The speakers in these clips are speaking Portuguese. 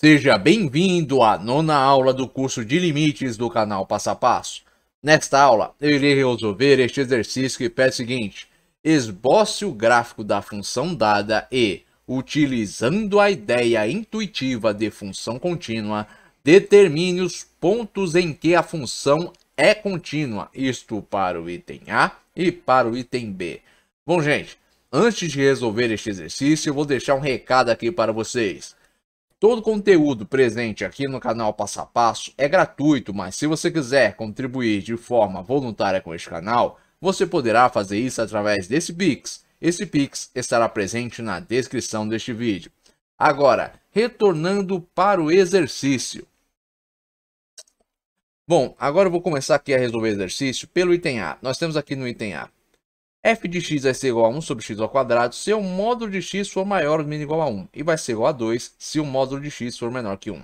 Seja bem-vindo à nona aula do curso de limites do canal Passo a Passo. Nesta aula, eu irei resolver este exercício que pede o seguinte. Esboce o gráfico da função dada e, utilizando a ideia intuitiva de função contínua, determine os pontos em que a função é contínua, isto para o item A e para o item B. Bom, gente, antes de resolver este exercício, eu vou deixar um recado aqui para vocês. Todo o conteúdo presente aqui no canal Passo a Passo é gratuito, mas se você quiser contribuir de forma voluntária com este canal, você poderá fazer isso através desse Pix. Esse Pix estará presente na descrição deste vídeo. Agora, retornando para o exercício. Bom, agora eu vou começar aqui a resolver o exercício pelo item A. Nós temos aqui no item A f de x vai é ser igual a 1 sobre x ao quadrado se o módulo de x for maior ou menos igual a 1. E vai ser igual a 2 se o módulo de x for menor que 1.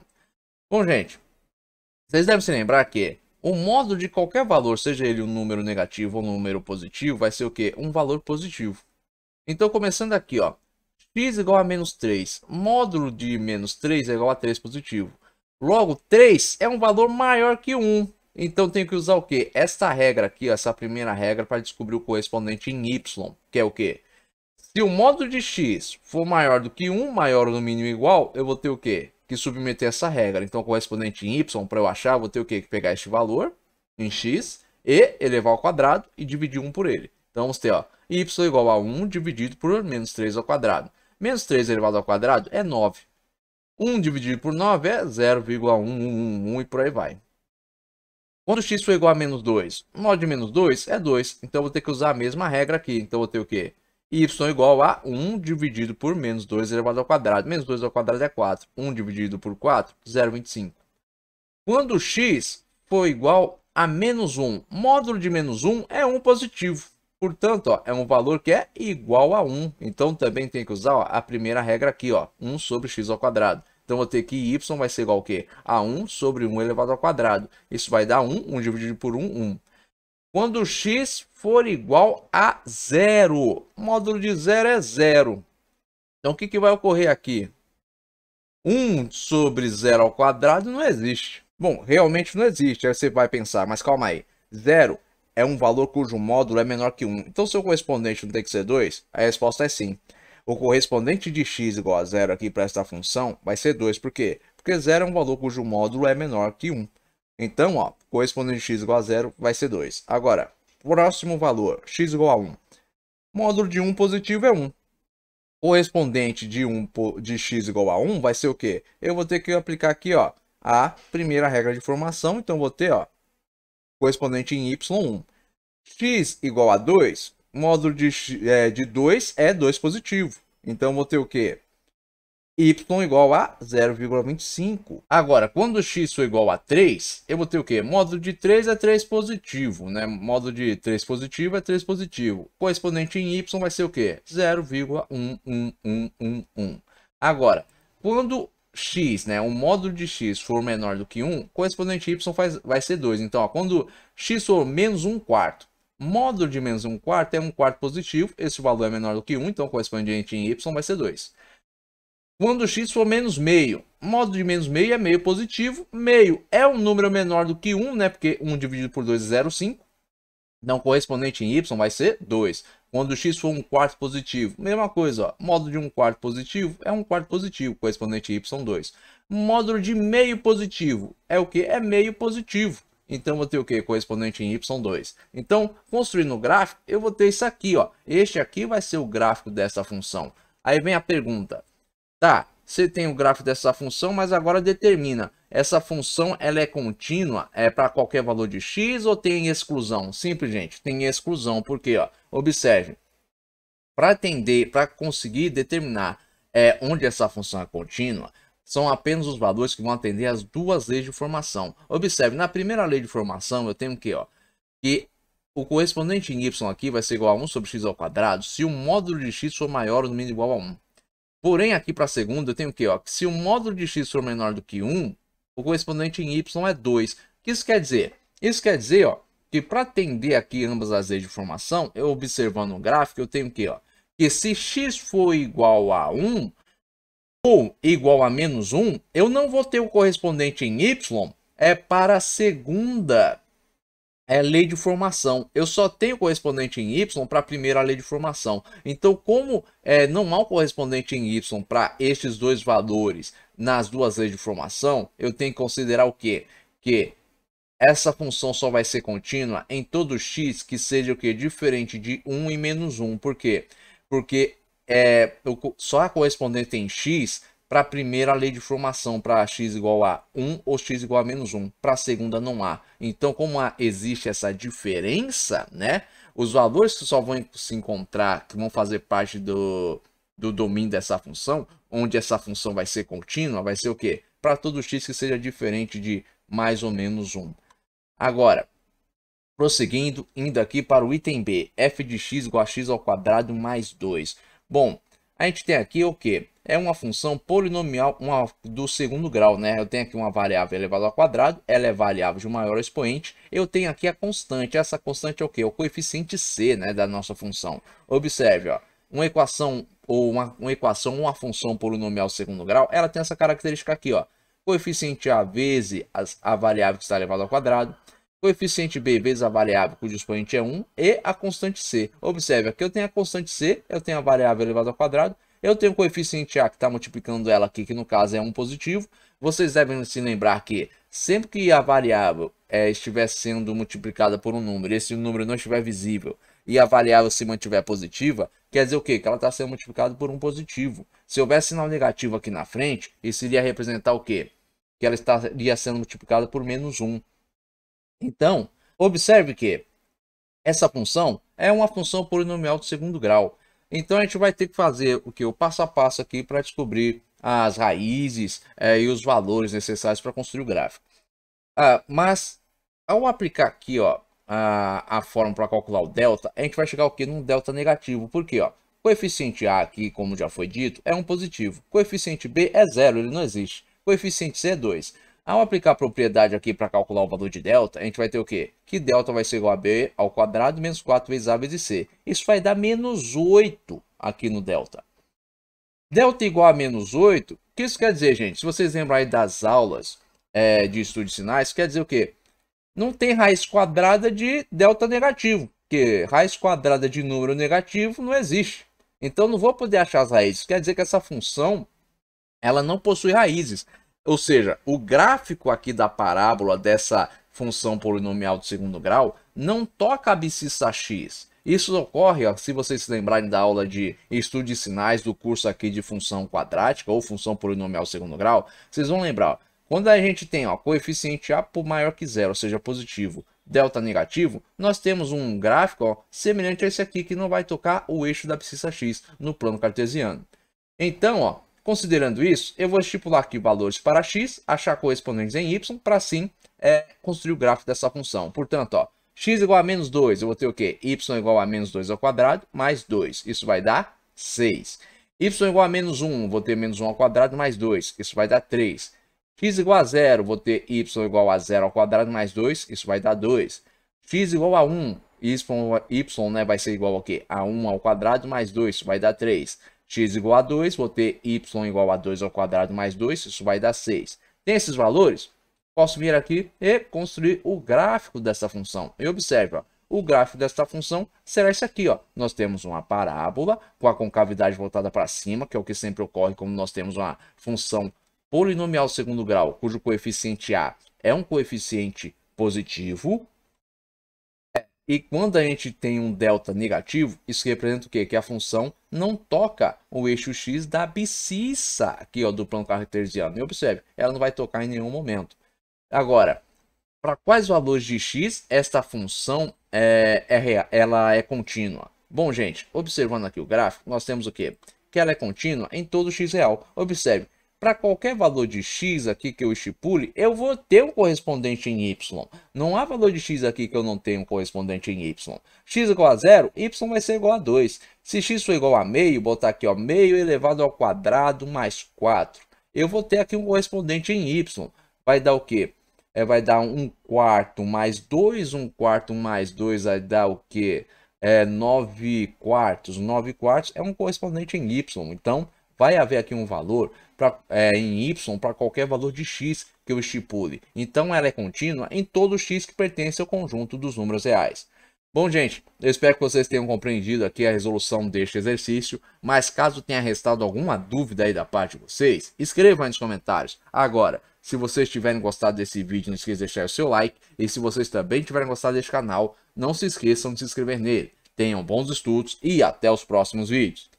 Bom, gente, vocês devem se lembrar que o módulo de qualquer valor, seja ele um número negativo ou um número positivo, vai ser o quê? Um valor positivo. Então, começando aqui, ó, x igual a menos 3. Módulo de menos 3 é igual a 3 positivo. Logo, 3 é um valor maior que 1. Então tenho que usar o quê? Esta regra aqui, essa primeira regra para descobrir o correspondente em y, que é o quê? Se o modo de x for maior do que 1, maior ou no mínimo igual, eu vou ter o quê? Que submeter essa regra. Então o correspondente em y, para eu achar, eu vou ter o quê? Que pegar este valor em x e elevar ao quadrado e dividir 1 por ele. Então vamos ter ó, y igual a 1 dividido por menos 3 ao quadrado. Menos 3 elevado ao quadrado é 9. 1 dividido por 9 é 0,111 e por aí vai. Quando x for igual a menos 2, 9 de menos 2 é 2. Então, eu vou ter que usar a mesma regra aqui. Então, eu vou ter o quê? y igual a 1 dividido por menos 2 elevado ao quadrado. Menos 2 ao quadrado é 4. 1 dividido por 4, 0,25. Quando x for igual a menos 1, módulo de menos 1 é 1 positivo. Portanto, ó, é um valor que é igual a 1. Então, também tem que usar ó, a primeira regra aqui, ó, 1 sobre x ao quadrado. Então vou ter que y vai ser igual a quê? A 1 sobre 1 elevado ao quadrado. Isso vai dar 1, 1 dividido por 1, 1. Quando x for igual a zero, módulo de zero é zero. Então o que, que vai ocorrer aqui? 1 sobre zero ao quadrado não existe. Bom, realmente não existe. Aí você vai pensar, mas calma aí. Zero é um valor cujo módulo é menor que 1. Então, seu correspondente não tem que ser 2? A resposta é sim. sim. O correspondente de x igual a zero aqui para esta função vai ser 2. Por quê? Porque zero é um valor cujo módulo é menor que 1. Então, ó, correspondente de x igual a zero vai ser 2. Agora, próximo valor, x igual a 1. Módulo de 1 positivo é 1 correspondente de, um, de x igual a 1 vai ser o quê? Eu vou ter que aplicar aqui ó, a primeira regra de formação. Então, vou ter ó, correspondente em y1. x igual a 2, módulo de, é, de 2 é 2 positivo. Então vou ter o quê? y igual a 0,25. Agora, quando x for igual a 3, eu vou ter o quê? Módulo de 3 é 3 positivo, né? Módulo de 3 positivo é 3 positivo. Correspondente em y vai ser o quê? 0,11111. Agora, quando x, né, o módulo de x for menor do que 1, correspondente em y faz, vai ser 2. Então, ó, quando x for menos 1 quarto Módulo de menos 1 quarto é 1 quarto positivo, esse valor é menor do que 1, então correspondente em y vai ser 2. Quando x for menos meio, módulo de menos meio é meio positivo, meio é um número menor do que 1, né, porque 1 dividido por 2 é 0,5, então correspondente em y vai ser 2. Quando x for 1 quarto positivo, mesma coisa, ó. módulo de 1 quarto positivo é 1 quarto positivo, correspondente em y2. Módulo de meio positivo é o que? É meio positivo. Então vou ter o que? Correspondente em y2. Então, construindo o gráfico, eu vou ter isso aqui, ó. Este aqui vai ser o gráfico dessa função. Aí vem a pergunta. Tá, você tem o gráfico dessa função, mas agora determina. Essa função ela é contínua é para qualquer valor de x ou tem exclusão? Simples, gente, tem exclusão, porque ó, observe, para atender, para conseguir determinar é, onde essa função é contínua, são apenas os valores que vão atender as duas leis de formação. Observe, na primeira lei de formação eu tenho que, ó, que o correspondente em y aqui vai ser igual a 1 sobre x ao quadrado se o módulo de x for maior ou mínimo igual a 1. Porém, aqui para a segunda eu tenho que, ó, que se o módulo de x for menor do que 1, o correspondente em y é 2. O que isso quer dizer? Isso quer dizer, ó, que para atender aqui ambas as leis de formação, eu observando o gráfico, eu tenho que, ó, que se x for igual a 1, ou igual a menos 1, eu não vou ter o correspondente em y é para a segunda é lei de formação. Eu só tenho correspondente em Y para a primeira lei de formação. Então, como é, não há o correspondente em Y para estes dois valores nas duas leis de formação, eu tenho que considerar o quê? Que essa função só vai ser contínua em todo x que seja o que? Diferente de 1 e menos 1. Por quê? Porque é, só a correspondente em x para a primeira lei de formação, para x igual a 1 ou x igual a menos 1. Para a segunda não há. Então, como há, existe essa diferença, né? Os valores que só vão se encontrar, que vão fazer parte do, do domínio dessa função, onde essa função vai ser contínua, vai ser o quê? Para todo x que seja diferente de mais ou menos 1. Agora, prosseguindo, indo aqui para o item B, f de x igual a x ao quadrado mais 2. Bom, a gente tem aqui o que? É uma função polinomial uma, do segundo grau, né? Eu tenho aqui uma variável elevada ao quadrado, ela é variável de maior expoente. Eu tenho aqui a constante, essa constante é o que? É o coeficiente C, né, da nossa função. Observe, ó, uma equação ou uma, uma equação, uma função polinomial segundo grau, ela tem essa característica aqui, ó. Coeficiente A vezes a variável que está elevada ao quadrado, coeficiente B vezes a variável cujo expoente é 1 e a constante C. Observe, aqui eu tenho a constante C, eu tenho a variável elevada ao quadrado, eu tenho o coeficiente A que está multiplicando ela aqui, que no caso é 1 positivo. Vocês devem se lembrar que sempre que a variável é, estiver sendo multiplicada por um número e esse número não estiver visível e a variável se mantiver positiva, quer dizer o quê? Que ela está sendo multiplicada por um positivo. Se houvesse sinal negativo aqui na frente, isso iria representar o quê? Que ela estaria sendo multiplicada por menos 1. Então, observe que essa função é uma função polinomial de segundo grau. Então a gente vai ter que fazer o que? O passo a passo aqui para descobrir as raízes é, e os valores necessários para construir o gráfico. Ah, mas ao aplicar aqui ó, a, a fórmula para calcular o delta, a gente vai chegar o que? Num delta negativo. Por quê? Ó? Coeficiente A aqui, como já foi dito, é um positivo. Coeficiente B é zero, ele não existe. Coeficiente C é 2. Ao aplicar a propriedade aqui para calcular o valor de delta, a gente vai ter o quê? Que delta vai ser igual a b ao quadrado menos 4 vezes a vezes c. Isso vai dar menos 8 aqui no delta. Delta igual a menos 8, o que isso quer dizer, gente? Se vocês lembrarem das aulas é, de estudo de sinais, quer dizer o quê? Não tem raiz quadrada de delta negativo, porque raiz quadrada de número negativo não existe. Então, não vou poder achar as raízes. Quer dizer que essa função ela não possui raízes. Ou seja, o gráfico aqui da parábola dessa função polinomial de segundo grau não toca a abscissa x. Isso ocorre, ó, se vocês se lembrarem da aula de estudo de sinais do curso aqui de função quadrática ou função polinomial segundo grau, vocês vão lembrar, ó, quando a gente tem ó, coeficiente A por maior que zero, ou seja, positivo, delta negativo, nós temos um gráfico ó, semelhante a esse aqui que não vai tocar o eixo da abscissa x no plano cartesiano. Então, ó, Considerando isso, eu vou estipular aqui valores para x, achar correspondentes em y, para assim é, construir o gráfico dessa função. Portanto, ó, x igual a menos 2, eu vou ter o quê? y igual a menos 2 ao quadrado, mais 2. Isso vai dar 6. y igual a menos 1, vou ter menos 1 ao quadrado, mais 2. Isso vai dar 3. x igual a 0, vou ter y igual a 0 ao quadrado, mais 2. Isso vai dar 2. x igual a 1, y, y né, vai ser igual a quê? A 1 ao quadrado, mais 2. Isso vai dar 3 x igual a 2, vou ter y igual a 2 ao quadrado mais 2, isso vai dar 6. Tem esses valores? Posso vir aqui e construir o gráfico dessa função. E observe, o gráfico dessa função será esse aqui. Ó. Nós temos uma parábola com a concavidade voltada para cima, que é o que sempre ocorre quando nós temos uma função polinomial segundo grau, cujo coeficiente A é um coeficiente positivo, e quando a gente tem um delta negativo, isso representa o quê? Que a função não toca o eixo x da abscissa aqui ó, do plano cartesiano. E observe, ela não vai tocar em nenhum momento. Agora, para quais valores de x esta função é, é, ela é contínua? Bom, gente, observando aqui o gráfico, nós temos o quê? Que ela é contínua em todo x real. Observe, para qualquer valor de x aqui que eu estipule, eu vou ter um correspondente em y. Não há valor de x aqui que eu não tenha um correspondente em y. x é igual a zero, y vai ser igual a 2. Se x for igual a meio, botar aqui ó, meio elevado ao quadrado mais 4. Eu vou ter aqui um correspondente em y. Vai dar o quê? É, vai dar 1 um quarto mais 2, 1 um quarto mais 2 vai dar o quê? É, 9 quartos. 9 quartos é um correspondente em Y. Então, vai haver aqui um valor pra, é, em Y para qualquer valor de X que eu estipule. Então ela é contínua em todo X que pertence ao conjunto dos números reais. Bom, gente, eu espero que vocês tenham compreendido aqui a resolução deste exercício, mas caso tenha restado alguma dúvida aí da parte de vocês, escreva aí nos comentários. Agora, se vocês tiverem gostado desse vídeo, não esqueça de deixar o seu like, e se vocês também tiverem gostado deste canal, não se esqueçam de se inscrever nele. Tenham bons estudos e até os próximos vídeos.